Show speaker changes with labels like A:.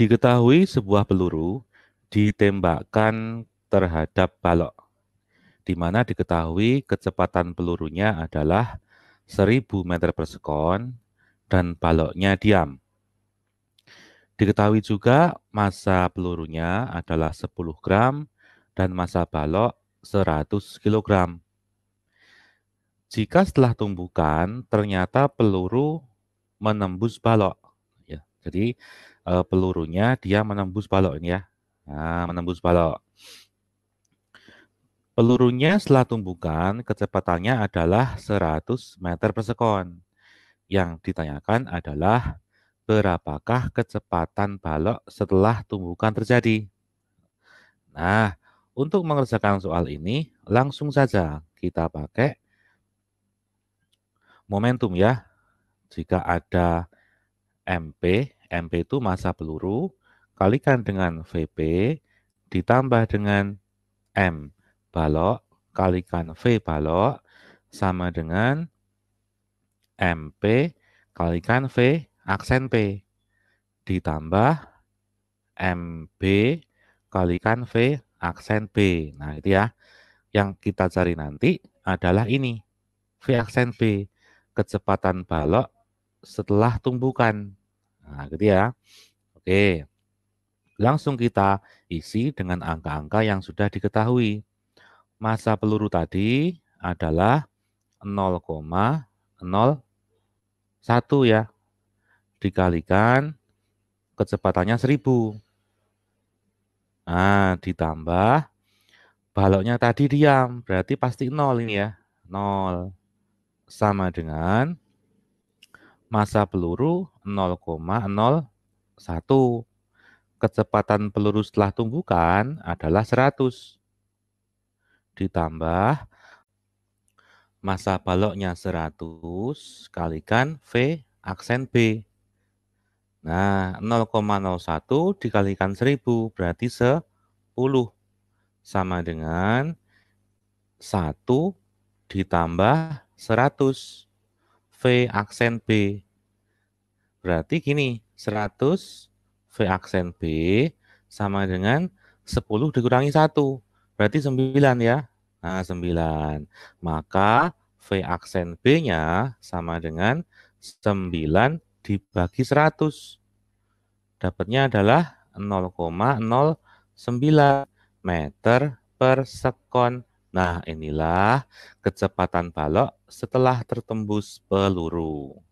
A: Diketahui sebuah peluru ditembakkan terhadap balok, di mana diketahui kecepatan pelurunya adalah 1000 meter per sekon dan baloknya diam. Diketahui juga masa pelurunya adalah 10 gram dan masa balok 100 kg. Jika setelah tumbukan ternyata peluru menembus balok. Ya, jadi uh, pelurunya dia menembus balok ini ya. Nah, menembus balok. Pelurunya setelah tumbukan kecepatannya adalah 100 meter per sekon. Yang ditanyakan adalah berapakah kecepatan balok setelah tumbukan terjadi. Nah, untuk mengerjakan soal ini langsung saja kita pakai momentum ya. Jika ada MP MP itu masa peluru, kalikan dengan VP, ditambah dengan M balok, kalikan V balok, sama dengan MP kalikan V aksen P, ditambah MB kalikan V aksen B. Nah, itu ya. Yang kita cari nanti adalah ini. V aksen B, kecepatan balok setelah tumbukan. Nah, gitu ya. Oke. Langsung kita isi dengan angka-angka yang sudah diketahui. Masa peluru tadi adalah 0,01 ya. Dikalikan kecepatannya 1000. Nah, ditambah baloknya tadi diam, berarti pasti 0 ini ya. 0 sama dengan masa peluru 0,01. Kecepatan peluru setelah tumbukan adalah 100. Ditambah massa baloknya 100 kalikan V aksen B. Nah, 0,01 dikalikan 1000 berarti 10 sama dengan 1 ditambah 100. V aksen B. Berarti gini, 100 V aksen B sama dengan 10 dikurangi 1. Berarti 9 ya. Nah, 9. Maka V aksen B-nya sama dengan 9 dibagi 100. Dapatnya adalah 0,09 meter per sekon Nah, inilah kecepatan balok setelah tertembus peluru.